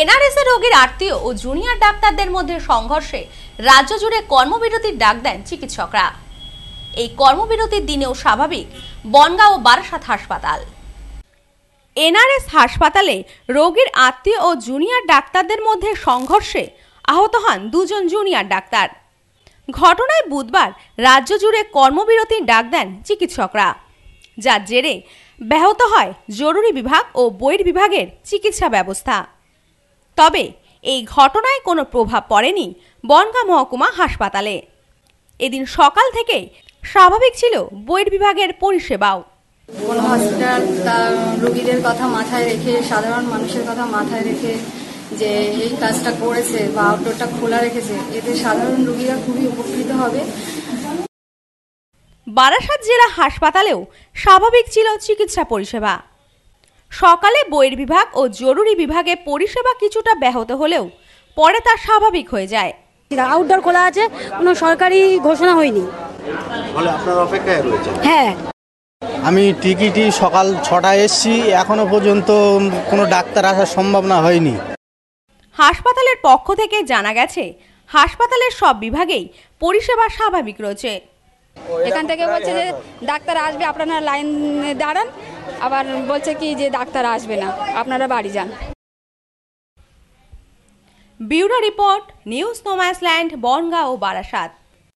NRS এর রোগীর আত্মীয় ও জুনিয়র ডাক্তারদের মধ্যে সংঘর্ষে রাজ্য জুড়ে কর্মবিরতির ডাক দেন চিকিৎসকরা এই কর্মবিরতির দিনেও স্বাভাবিক বনগাঁ ও বারাসাত হাসপাতাল এনআরএস হাসপাতালে রোগীর আত্মীয় ও জুনিয়র ডাক্তারদের মধ্যে সংঘর্ষে আহত হন দুজন জুনিয়র ডাক্তার ঘটনায় বুধবার রাজ্য জুড়ে কর্মবিরতির ডাক দেন চিকিৎসকরা যার জেরে ব্যাহত হয় জরুরি বিভাগ ও বৈর বিভাগের চিকিৎসা ব্যবস্থা তবে এই ঘটনায় কোনো প্রভাব পড়েনি বনগা মহকুমা হাসপাতালে এদিন সকাল থেকেই স্বাভাবিক ছিল বইয়ের বিভাগের পরিষেবাও কোন হসপিটাল তার রুগীদের কথা মাথায় রেখে সাধারণ মানুষের কথা মাথায় রেখে যে এই কাজটা করেছে বা আউটডোরটা খোলা রেখেছে এতে সাধারণ রুগীরা খুবই উপকৃত হবে বারাসাত জেলা হাসপাতালেও স্বাভাবিক ছিল চিকিৎসা পরিষেবা সকালে বইয়ের বিভাগ ও জরুরি বিভাগে পরিষেবা কিছুটা ব্যাহত হলেও পরে তা স্বাভাবিক হয়ে যায় আউটডোর খোলা আছে কোনো সরকারি ঘোষণা হয়নি হ্যাঁ আমি টিকিটই সকাল ছটায় এসছি এখনো পর্যন্ত কোনো ডাক্তার আসার সম্ভাবনা হয়নি হাসপাতালের পক্ষ থেকে জানা গেছে হাসপাতালের সব বিভাগেই পরিষেবা স্বাভাবিক রয়েছে এখান থেকে বলছে যে ডাক্তার আসবে আপনারা লাইন দাঁড়ান আবার বলছে কি যে ডাক্তার আসবে না আপনারা বাড়ি যান বিউরো রিপোর্ট নিউজ নোমাইসল্যান্ড বনগাঁও বারাসাত